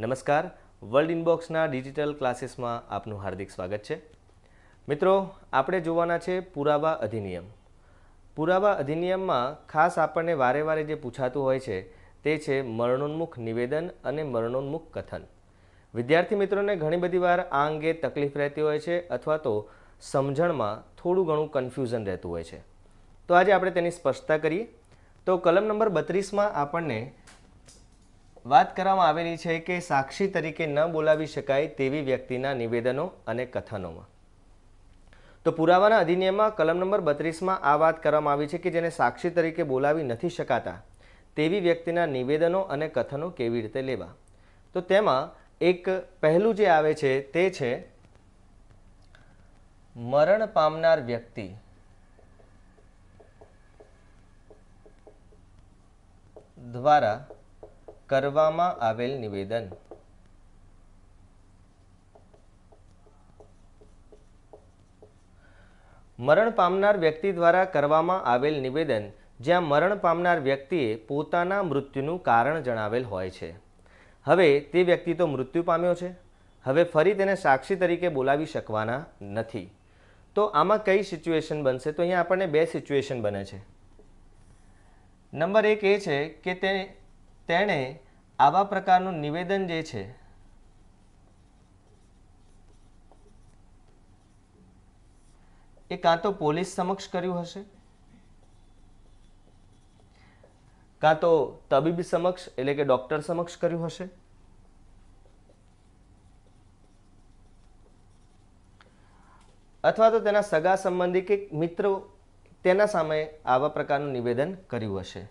નમસ્કાર world ઇનબોક્સના digital ક્લાસીસમાં આપનું હાર્દિક સ્વાગત છે મિત્રો આપણે જોવાના છે પુરાવા અધિનિયમ પુરાવા અધિનિયમમાં ખાસ આપણને વારે વારે જે પૂછાતું હોય છે તે છે મરણોન્મુખ નિવેદન અને મરણોન્મુખ કથન વિદ્યાર્થી મિત્રોને ઘણી બધી વાર આ અંગે તકલીફ રહેતી હોય છે અથવા તો સમજણમાં થોડું ઘણું કન્ફ્યુઝન રહેતું હોય છે તો આજે આપણે તેની સ્પષ્ટતા કરીએ તો કલમ નંબર બત્રીસમાં આપણને વાત કરવામાં આવેલી છે કે સાક્ષી તરીકે ન બોલાવી શકાય તેવી વ્યક્તિના નિવેદનો અને કથનોમાં તો પુરાવાના અધિનિયમમાં કલમ નંબર બત્રીસમાં આ વાત કરવામાં આવી છે કે જેને સાક્ષી તરીકે બોલાવી નથી શકાતા તેવી વ્યક્તિના નિવેદનો અને કથનો કેવી રીતે લેવા તો તેમાં એક પહેલું જે આવે છે તે છે મરણ પામનાર વ્યક્તિ દ્વારા કરવામાં આવેલ નિવેદન મરણ પામનાર વ્યક્તિ દ્વારા કરવામાં આવેલ નિવેદન જ્યાં મરણ પામનાર વ્યક્તિએ પોતાના મૃત્યુનું કારણ જણાવેલ હોય છે હવે તે વ્યક્તિ તો મૃત્યુ પામ્યો છે હવે ફરી તેને સાક્ષી તરીકે બોલાવી શકવાના નથી તો આમાં કઈ સિચ્યુએશન બનશે તો અહીંયા આપણને બે સિચ્યુએશન બને છે નંબર એક એ છે કે તે તેણે આવા પ્રકારનું નિવેદન જે છે એ કાં તો પોલીસ સમક્ષ કર્યું હશે કાં તો તબીબ સમક્ષ એટલે કે ડૉક્ટર સમક્ષ કર્યું હશે અથવા તો તેના સગા સંબંધી કે મિત્રો તેના સામે આવા પ્રકારનું નિવેદન કર્યું હશે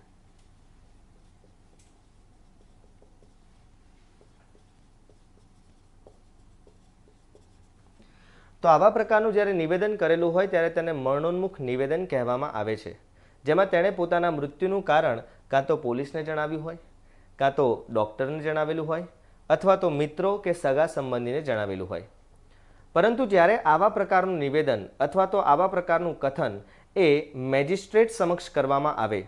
તો આવા પ્રકારનું જ્યારે નિવેદન કરેલું હોય ત્યારે તેને મરણોન્મુખ નિવેદન કહેવામાં આવે છે જેમાં તેણે પોતાના મૃત્યુનું કારણ કાં તો પોલીસને જણાવ્યું હોય કાં તો ડૉક્ટરને જણાવેલું હોય અથવા તો મિત્રો કે સગા સંબંધીને જણાવેલું હોય પરંતુ જ્યારે આવા પ્રકારનું નિવેદન અથવા તો આવા પ્રકારનું કથન એ મેજિસ્ટ્રેટ સમક્ષ કરવામાં આવે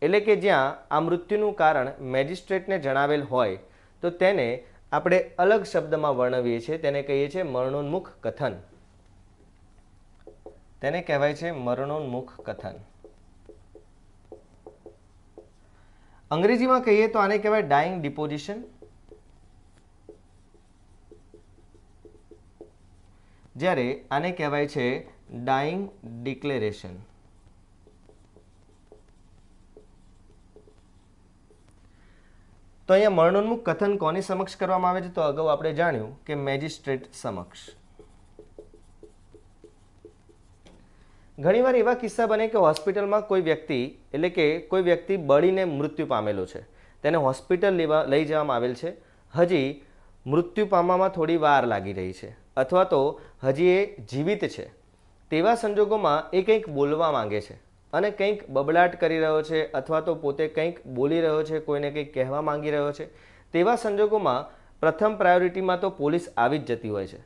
એટલે કે જ્યાં આ મૃત્યુનું કારણ મેજિસ્ટ્રેટને જણાવેલ હોય તો તેને આપણે અલગ શબ્દમાં વર્ણવીએ છીએ તેને કહીએ છીએ મરણોન્મુખ કથન તેને કહેવાય છે મરણોન્મુખ કથન અંગ્રેજીમાં કહીએ તો આને કહેવાય ડાઇંગ ડિપોઝિશન જ્યારે આને કહેવાય છે ડાઇંગ ડિક્લેરેશન તો અહીંયા મરણોન્મુખ કથન કોની સમક્ષ કરવામાં આવે છે તો અગાઉ આપણે જાણ્યું કે મેજિસ્ટ્રેટ સમક્ષ ઘણીવાર એવા કિસ્સા બને કે હોસ્પિટલમાં કોઈ વ્યક્તિ એટલે કે કોઈ વ્યક્તિ બળીને મૃત્યુ પામેલો છે તેને હોસ્પિટલ લેવા લઈ જવામાં આવેલ છે હજી મૃત્યુ પામવામાં થોડી વાર લાગી રહી છે અથવા તો હજી એ જીવિત છે તેવા સંજોગોમાં એ કંઈક બોલવા માંગે છે અને કંઈક બબડાટ કરી રહ્યો છે અથવા તો પોતે કંઈક બોલી રહ્યો છે કોઈને કંઈક કહેવા માંગી રહ્યો છે તેવા સંજોગોમાં પ્રથમ પ્રાયોરિટીમાં તો પોલીસ આવી જ જતી હોય છે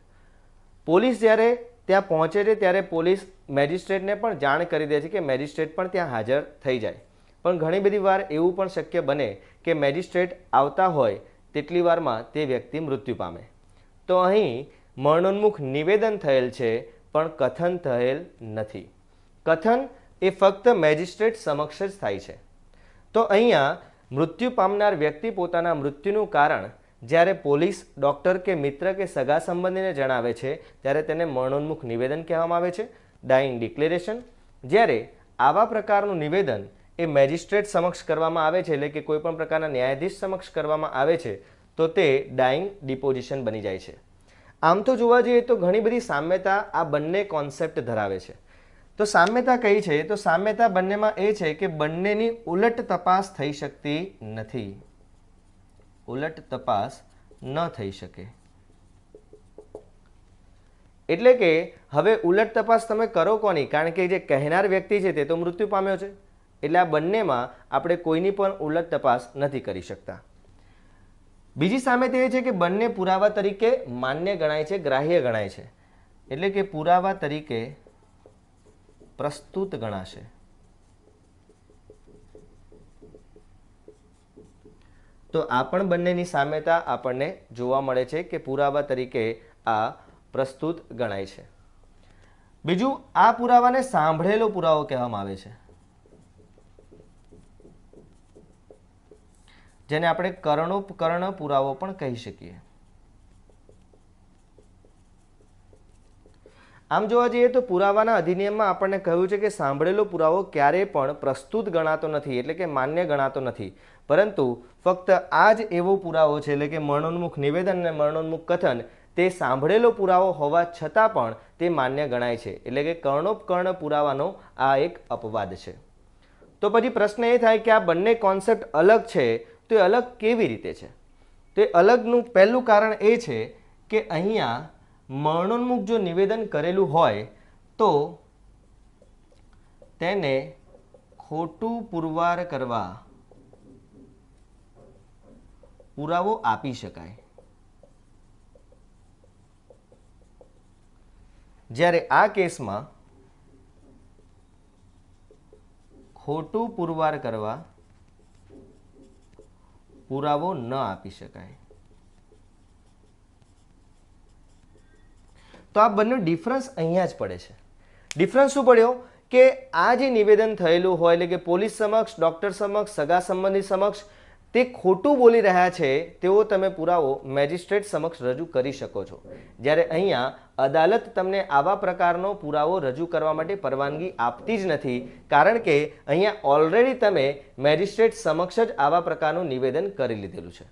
પોલીસ જ્યારે ત્યાં પહોંચે છે ત્યારે પોલીસ મેજિસ્ટ્રેટને પણ જાણ કરી દે છે કે મેજિસ્ટ્રેટ પણ ત્યાં હાજર થઈ જાય પણ ઘણી બધી વાર એવું પણ શક્ય બને કે મેજિસ્ટ્રેટ આવતા હોય તેટલી વારમાં તે વ્યક્તિ મૃત્યુ પામે તો અહીં મરણોન્મુખ નિવેદન થયેલ છે પણ કથન થયેલ નથી કથન એ ફક્ત મેજિસ્ટ્રેટ સમક્ષ જ થાય છે તો અહીંયા મૃત્યુ પામનાર વ્યક્તિ પોતાના મૃત્યુનું કારણ જ્યારે પોલીસ ડૉક્ટર કે મિત્ર કે સગા સંબંધીને જણાવે છે ત્યારે તેને મરણોન્મુખ નિવેદન કહેવામાં આવે છે ડાઇંગ ડિક્લેરેશન જ્યારે આવા પ્રકારનું નિવેદન એ મેજિસ્ટ્રેટ સમક્ષ કરવામાં આવે છે એટલે કે કોઈપણ પ્રકારના ન્યાયાધીશ સમક્ષ કરવામાં આવે છે તો તે ડાઇંગ ડિપોઝિશન બની જાય છે આમ તો જોવા જઈએ તો ઘણી બધી સામ્યતા આ બંને કોન્સેપ્ટ ધરાવે છે તો સામ્યતા કઈ છે તો સામ્યતા બંનેમાં એ છે કે બંનેની ઉલટ તપાસ થઈ શકતી નથી ઉલટ તપાસ ન થઈ શકે એટલે કે હવે ઉલટ તપાસ તમે કરો કોની કારણ કે જે કહેનાર વ્યક્તિ છે તે તો મૃત્યુ પામ્યો છે એટલે આ બંનેમાં આપણે કોઈની પણ ઉલટ તપાસ નથી કરી શકતા બીજી સામે તે છે કે બંને પુરાવા તરીકે માન્ય ગણાય છે ગ્રાહ્ય ગણાય છે એટલે કે પુરાવા તરીકે પ્રસ્તુત ગણાશે તો આ પણ બંનેની સામ્યતા આપણને જોવા મળે છે કે પુરાવા તરીકે આ પ્રસ્તુત ગણાય છે બીજું આ પુરાવાને સાંભળેલો પુરાવો કહેવામાં આવે છે જેને આપણે કર્ણોપકર્ણ પુરાવો પણ કહી શકીએ આમ જોવા જઈએ તો પુરાવાના અધિનિયમમાં આપણને કહ્યું છે કે સાંભળેલો પુરાવો ક્યારેય પણ પ્રસ્તુત ગણાતો નથી એટલે કે માન્ય ગણાતો નથી પરંતુ ફક્ત આ જ એવો પુરાવો છે એટલે કે મરણોન્મુખ નિવેદન અને મરણોન્મુખ કથન તે સાંભળેલો પુરાવો હોવા છતાં પણ તે માન્ય ગણાય છે એટલે કે કર્ણોપકર્ણ પુરાવાનો આ એક અપવાદ છે તો પછી પ્રશ્ન એ થાય કે આ બંને કોન્સેપ્ટ અલગ છે તો એ અલગ કેવી રીતે છે તો એ અલગનું પહેલું કારણ એ છે કે અહીંયા મરણોન્મુખ જો નિવેદન કરેલું હોય તો તેને ખોટું પુરવાર કરવા પુરાવો આપી શકાય જ્યારે આ કેસમાં ખોટું પુરવાર કરવા પુરાવો ન આપી શકાય તો આ બંને ડિફરન્સ અહીંયા જ પડે છે ડિફરન્સ શું પડ્યો કે આ જે નિવેદન થયેલું હોય એટલે કે પોલીસ સમક્ષ ડૉક્ટર સમક્ષ સગા સંબંધી સમક્ષ તે ખોટું બોલી રહ્યા છે તેવો તમે પુરાવો મેજિસ્ટ્રેટ સમક્ષ રજૂ કરી શકો છો જ્યારે અહીંયા અદાલત તમને આવા પ્રકારનો પુરાવો રજૂ કરવા માટે પરવાનગી આપતી જ નથી કારણ કે અહીંયા ઓલરેડી તમે મેજિસ્ટ્રેટ સમક્ષ જ આવા પ્રકારનું નિવેદન કરી લીધેલું છે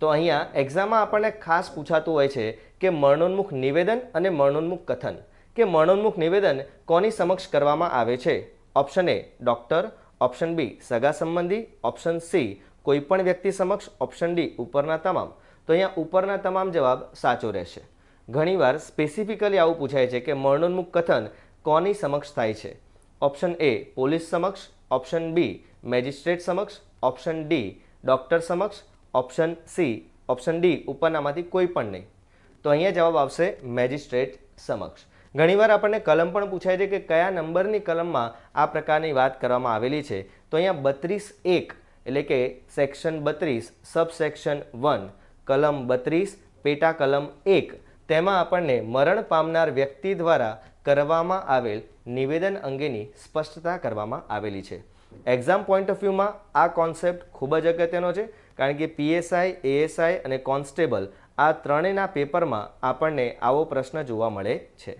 તો અહીંયા એક્ઝામમાં આપણને ખાસ પૂછાતું હોય છે કે મરણોન્મુખ નિવેદન અને મરણોન્મુખ કથન કે મરણોન્મુખ નિવેદન કોની સમક્ષ કરવામાં આવે છે option A doctor option B સગા સંબંધી ઓપ્શન સી કોઈપણ વ્યક્તિ સમક્ષ ઓપ્શન ડી ઉપરના તમામ તો અહીંયા ઉપરના તમામ જવાબ સાચો રહેશે ઘણીવાર સ્પેસિફિકલી આવું પૂછાય છે કે મરણોન્મુખ કથન કોની સમક્ષ થાય છે ઓપ્શન એ પોલીસ સમક્ષ ઓપ્શન બી મેજિસ્ટ્રેટ સમક્ષ ઓપ્શન ડી ડૉક્ટર સમક્ષ ઓપ્શન સી ઓપ્શન ડી ઉપરનામાંથી કોઈ પણ નહીં તો અહીંયા જવાબ આવશે મેજિસ્ટ્રેટ સમક્ષ ઘણીવાર આપણને કલમ પણ પૂછાય છે કે કયા નંબરની કલમમાં આ પ્રકારની વાત કરવામાં આવેલી છે તો અહીંયા બત્રીસ એક એટલે કે સેક્શન બત્રીસ સબસેક્શન વન કલમ બત્રીસ પેટા કલમ એક તેમાં આપણને મરણ પામનાર વ્યક્તિ દ્વારા કરવામાં આવેલ નિવેદન અંગેની સ્પષ્ટતા કરવામાં આવેલી છે એક્ઝામ પોઈન્ટ ઓફ વ્યૂમાં આ કોન્સેપ્ટ ખૂબ જ અગત્યનો છે કારણ કે પીએસઆઈ એએસઆઈ અને કોન્સ્ટેબલ આ ત્રણેયના પેપરમાં આપણને આવો પ્રશ્ન જોવા મળે છે